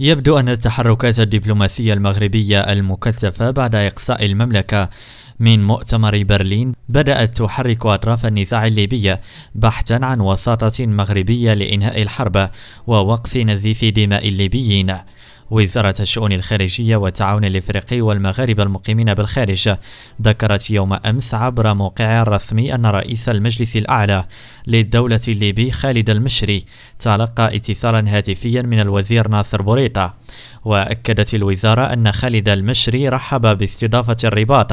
يبدو أن التحركات الدبلوماسية المغربية المكثفة بعد إقصاء المملكة من مؤتمر برلين بدأت تحرك أطراف النزاع الليبية بحثا عن وساطة مغربية لإنهاء الحرب ووقف نزيف دماء الليبيين وزارة الشؤون الخارجية والتعاون الإفريقي والمغاربة المقيمين بالخارج ذكرت يوم أمس عبر موقع رسمي أن رئيس المجلس الأعلى للدولة الليبي خالد المشري تلقى اتصالا هاتفيا من الوزير ناصر بوريطة وأكدت الوزارة أن خالد المشري رحب باستضافة الرباط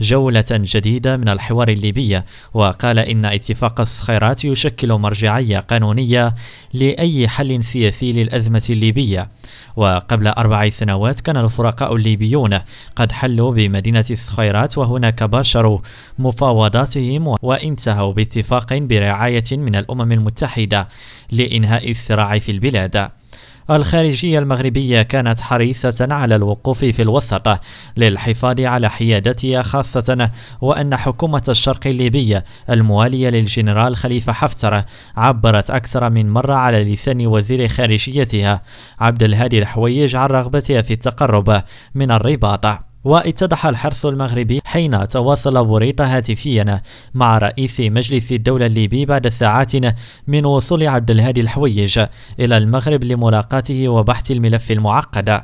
جولة جديدة من الحوار الليبي وقال إن اتفاق الصخيرات يشكل مرجعية قانونية لأي حل سياسي للأزمة الليبية وقبل أربع سنوات كان الفرقاء الليبيون قد حلوا بمدينة الصخيرات وهناك باشروا مفاوضاتهم وانتهوا باتفاق برعاية من الأمم المتحدة لإنهاء الصراع في البلاد الخارجية المغربية كانت حريصة على الوقوف في الوثقة للحفاظ على حيادتها خاصة وأن حكومة الشرق الليبية الموالية للجنرال خليفة حفتر عبرت أكثر من مرة على لسان وزير خارجيتها عبد الهادي الحويج عن رغبتها في التقرب من الرباط واتضح الحرث المغربي حين تواصل بوريطة هاتفيا مع رئيس مجلس الدولة الليبي بعد ساعات من وصول عبد الهادي الحويج إلى المغرب لملاقاته وبحث الملف المعقد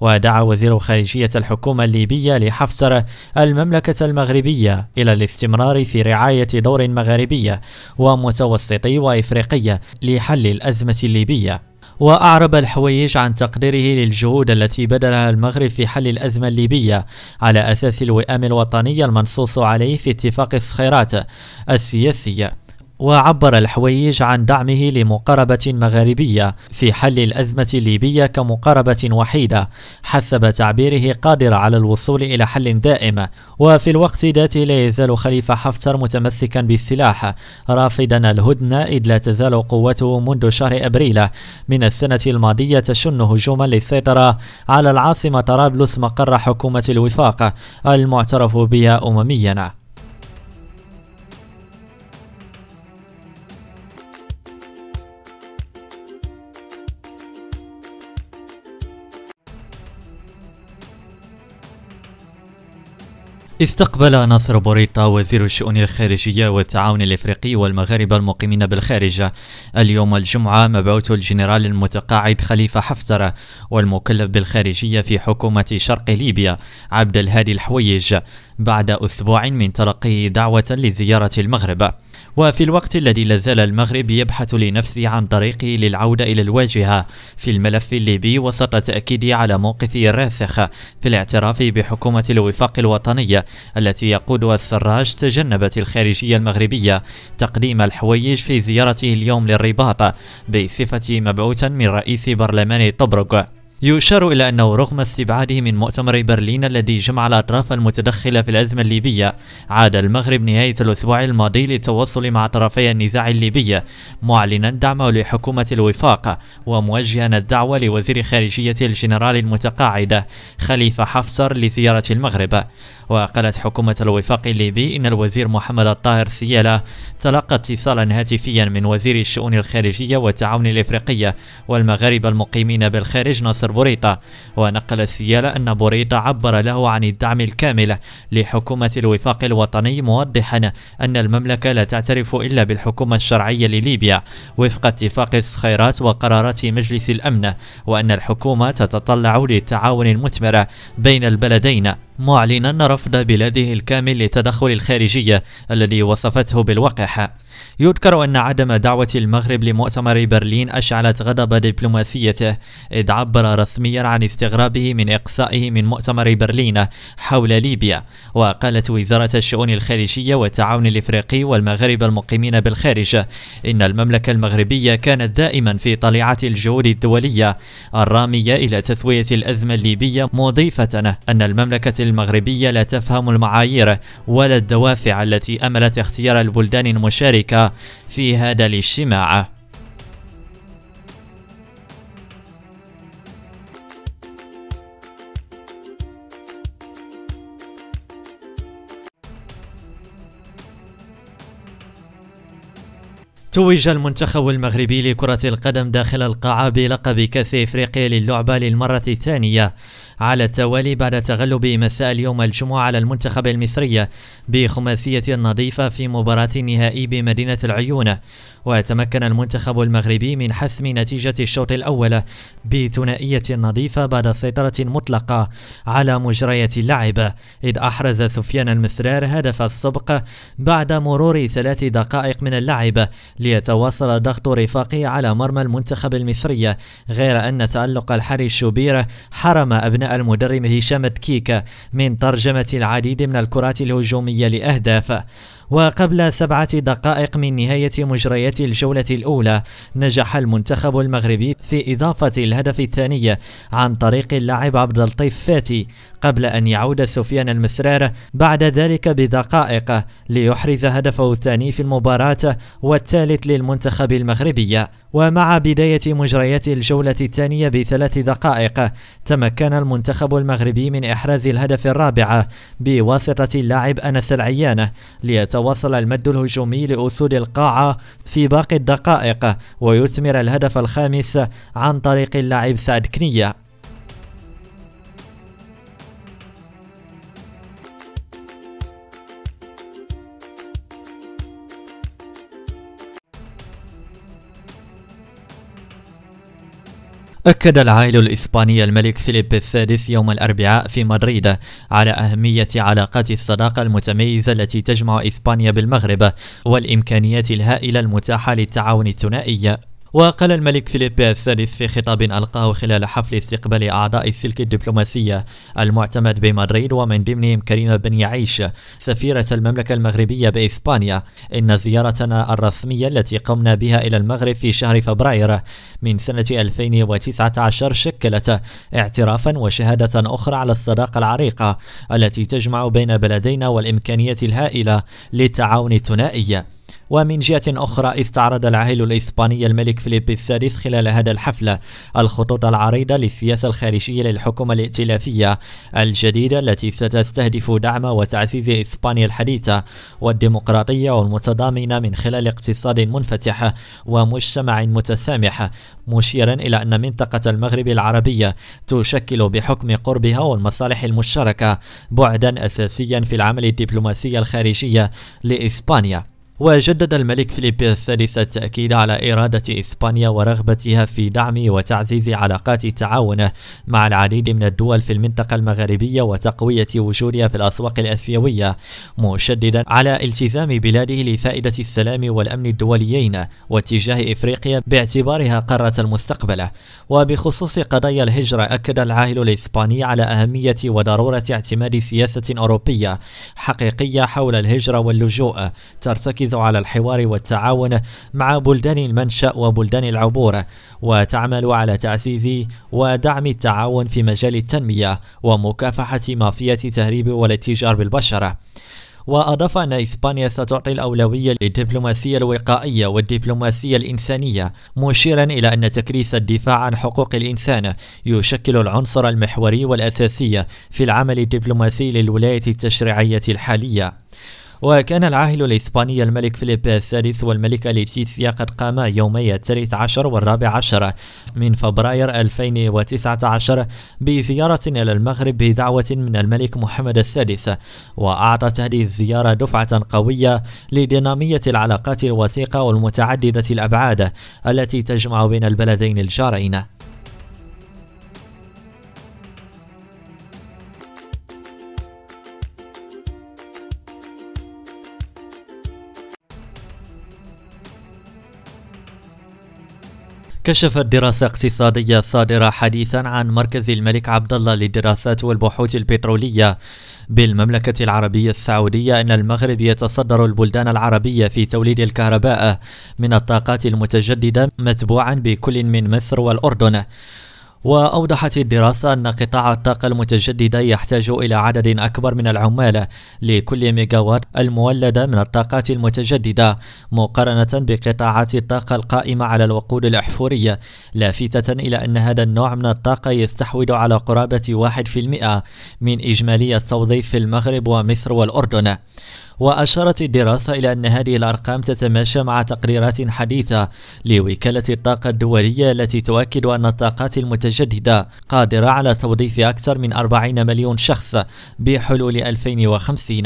ودعا وزير خارجية الحكومة الليبية لحفصر المملكة المغربية إلى الاستمرار في رعاية دور مغاربي ومتوسطي وإفريقي لحل الأزمة الليبية وأعرب الحويج عن تقديره للجهود التي بذلها المغرب في حل الأزمة الليبية على أساس الوئام الوطني المنصوص عليه في اتفاق الصخيرات السياسية وعبر الحويج عن دعمه لمقاربة مغاربية في حل الأزمة الليبية كمقاربة وحيدة حسب تعبيره قادر على الوصول إلى حل دائم وفي الوقت ذاته لا يزال خليفة حفتر متمسكا بالسلاح رافضا الهدنة إذ لا تزال قوته منذ شهر أبريل من السنة الماضية تشن هجوما للسيطرة على العاصمة طرابلس مقر حكومة الوفاق المعترف بها أمميا استقبل ناصر بوريطة وزير الشؤون الخارجية والتعاون الإفريقي والمغاربة المقيمين بالخارج اليوم الجمعة مبعوث الجنرال المتقاعد خليفة حفتر والمكلف بالخارجية في حكومة شرق ليبيا عبد الهادي الحويج بعد أسبوع من تلقيه دعوة لزيارة المغرب وفي الوقت الذي لازال المغرب يبحث لنفسه عن طريقه للعودة إلى الواجهة في الملف الليبي وسط تأكيده على موقفه الراسخ في الاعتراف بحكومة الوفاق الوطني التي يقودها السراج تجنبت الخارجية المغربية تقديم الحويج في زيارته اليوم للرباط بصفة مبعوثا من رئيس برلمان طبرق يشار إلى أنه رغم استبعاده من مؤتمر برلين الذي جمع الأطراف المتدخلة في الأزمة الليبية عاد المغرب نهاية الأسبوع الماضي للتواصل مع طرفي النزاع الليبي معلنا دعمه لحكومة الوفاق وموجها الدعوة لوزير خارجية الجنرال المتقاعد خليفة حفصر لزيارة المغرب وقالت حكومة الوفاق الليبي إن الوزير محمد الطاهر سيالة تلقى اتصالا هاتفيا من وزير الشؤون الخارجية والتعاون الإفريقية والمغاربة المقيمين بالخارج نصر بوريطة ونقل السيالة أن بوريطة عبر له عن الدعم الكامل لحكومة الوفاق الوطني موضحا أن المملكة لا تعترف إلا بالحكومة الشرعية لليبيا وفق اتفاق الخيرات وقرارات مجلس الأمن وأن الحكومة تتطلع للتعاون المثمر بين البلدين معلنا رفض بلاده الكامل للتدخل الخارجي الذي وصفته بالوقح يذكر أن عدم دعوة المغرب لمؤتمر برلين أشعلت غضب دبلوماسيته إذ عبر رسميا عن استغرابه من إقصائه من مؤتمر برلين حول ليبيا وقالت وزارة الشؤون الخارجية والتعاون الإفريقي والمغاربة المقيمين بالخارج إن المملكة المغربية كانت دائما في طليعة الجهود الدولية الرامية إلى تسوية الأزمة الليبية مضيفة أن المملكة المغربية لا تفهم المعايير ولا الدوافع التي أملت اختيار البلدان المشاركة في هذا الاجتماع توج المنتخب المغربي لكرة القدم داخل القاعة بلقب كأس إفريقيا للعبة للمرة الثانية على التوالي بعد تغلب مساء اليوم الجمعة على المنتخب المصري بخماسية نظيفة في مباراة النهائي بمدينة العيون وتمكن المنتخب المغربي من حسم نتيجة الشوط الأول بثنائية نظيفة بعد سيطرة مطلقة على مجريات اللعب إذ أحرز سفيان المسرار هدف السبق بعد مرور ثلاث دقائق من اللعب ليتواصل ضغط رفاقه على مرمى المنتخب المصري غير أن تألق الحارس شوبير حرم أبناء أثناء المدرب هشام تكيكا من ترجمة العديد من الكرات الهجومية لأهداف وقبل سبعة دقائق من نهاية مجريات الجولة الأولى نجح المنتخب المغربي في إضافة الهدف الثاني عن طريق اللاعب عبد اللطيف فاتي قبل أن يعود سفيان المثرار بعد ذلك بدقائق ليحرز هدفه الثاني في المباراة والثالث للمنتخب المغربي ومع بداية مجريات الجولة الثانية بثلاث دقائق تمكن المنتخب المغربي من إحراز الهدف الرابع بواسطة اللاعب أنس العيانة ليتو وصل المد الهجومي لأسود القاعة في باقي الدقائق ويثمر الهدف الخامس عن طريق اللاعب سعد كنية أكد العائل الإسباني الملك فيليب السادس يوم الأربعاء في مدريد على أهمية علاقات الصداقة المتميزة التي تجمع إسبانيا بالمغرب والإمكانيات الهائلة المتاحة للتعاون الثنائي وقال الملك فيليب الثالث في خطاب ألقاه خلال حفل استقبال أعضاء السلك الدبلوماسية المعتمد بمدريد ومن ضمنهم كريمة بن يعيش سفيرة المملكة المغربية بإسبانيا إن زيارتنا الرسمية التي قمنا بها إلى المغرب في شهر فبراير من سنة 2019 شكلت اعترافا وشهادة أخرى على الصداقة العريقة التي تجمع بين بلدينا والإمكانية الهائلة للتعاون الثنائي ومن جهة أخرى إذ تعرض العاهل الإسباني الملك فيليب الثالث خلال هذا الحفل الخطوط العريضة للسياسة الخارجية للحكومة الائتلافية الجديدة التي ستستهدف دعم وتعزيز إسبانيا الحديثة والديمقراطية والمتضامنة من خلال اقتصاد منفتح ومجتمع متسامح مشيرا إلى أن منطقة المغرب العربية تشكل بحكم قربها والمصالح المشتركة بعدا أساسيا في العمل الدبلوماسي الخارجي لإسبانيا وجدد الملك فيليب الثالث التأكيد على إرادة إسبانيا ورغبتها في دعم وتعزيز علاقات التعاون مع العديد من الدول في المنطقة المغربية وتقوية وجودها في الأسواق الآسيوية مشددا على التزام بلاده لفائدة السلام والأمن الدوليين واتجاه إفريقيا باعتبارها قارة المستقبل وبخصوص قضايا الهجرة أكد العاهل الإسباني على أهمية وضرورة اعتماد سياسة أوروبية حقيقية حول الهجرة واللجوء ترتكز تحث على الحوار والتعاون مع بلدان المنشأ وبلدان العبور وتعمل على تعزيز ودعم التعاون في مجال التنمية ومكافحة مافية تهريب والاتجار بالبشر وأضاف أن إسبانيا ستعطي الأولوية للدبلوماسية الوقائية والدبلوماسية الإنسانية مشيرا إلى أن تكريس الدفاع عن حقوق الإنسان يشكل العنصر المحوري والأساسي في العمل الدبلوماسي للولاية التشريعية الحالية وكان العاهل الإسباني الملك فيليب الثالث والملكة ليتيسيا قد قاما يومي الثالث عشر والرابع عشر من فبراير 2019 بزيارة إلى المغرب بدعوة من الملك محمد السادس وأعطت هذه الزيارة دفعة قوية لدينامية العلاقات الوثيقة والمتعددة الأبعاد التي تجمع بين البلدين الجارين كشفت دراسة اقتصادية صادرة حديثا عن مركز الملك عبد الله للدراسات والبحوث البترولية بالمملكة العربية السعودية أن المغرب يتصدر البلدان العربية في توليد الكهرباء من الطاقات المتجددة متبوعا بكل من مصر والأردن وأوضحت الدراسة أن قطاع الطاقة المتجددة يحتاج إلى عدد أكبر من العمال لكل ميجاوات المولدة من الطاقات المتجددة مقارنة بقطاعات الطاقة القائمة على الوقود الأحفوري لافتة إلى أن هذا النوع من الطاقة يستحوذ على قرابة 1% من إجمالي التوظيف في المغرب ومصر والأردن وأشارت الدراسة إلى أن هذه الأرقام تتماشى مع تقريرات حديثة لوكالة الطاقة الدولية التي تؤكد أن الطاقات المتجددة قادرة على توظيف أكثر من 40 مليون شخص بحلول 2050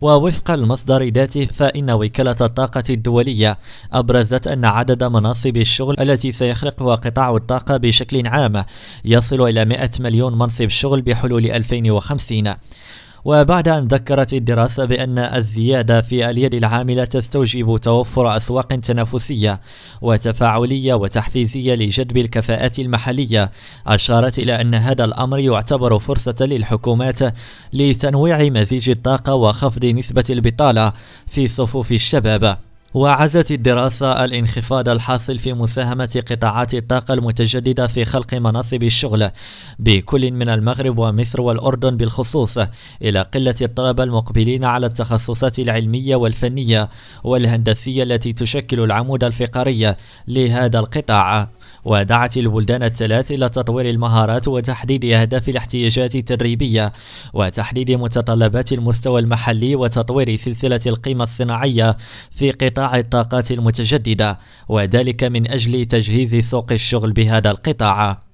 ووفق المصدر ذاته فإن وكالة الطاقة الدولية أبرزت أن عدد مناصب الشغل التي سيخلقها قطاع الطاقة بشكل عام يصل إلى 100 مليون منصب شغل بحلول 2050 وبعد أن ذكرت الدراسة بأن الزيادة في اليد العاملة تستوجب توفر أسواق تنافسية وتفاعلية وتحفيزية لجذب الكفاءات المحلية أشارت إلى أن هذا الأمر يعتبر فرصة للحكومات لتنويع مزيج الطاقة وخفض نسبة البطالة في صفوف الشباب وعزت الدراسة الانخفاض الحاصل في مساهمة قطاعات الطاقة المتجددة في خلق مناصب الشغل بكل من المغرب ومصر والأردن بالخصوص إلى قلة الطلبة المقبلين على التخصصات العلمية والفنية والهندسية التي تشكل العمود الفقري لهذا القطاع ودعت البلدان الثلاث إلى تطوير المهارات وتحديد أهداف الاحتياجات التدريبية وتحديد متطلبات المستوى المحلي وتطوير سلسلة القيمة الصناعية في قطاع الطاقات المتجددة وذلك من أجل تجهيز سوق الشغل بهذا القطاع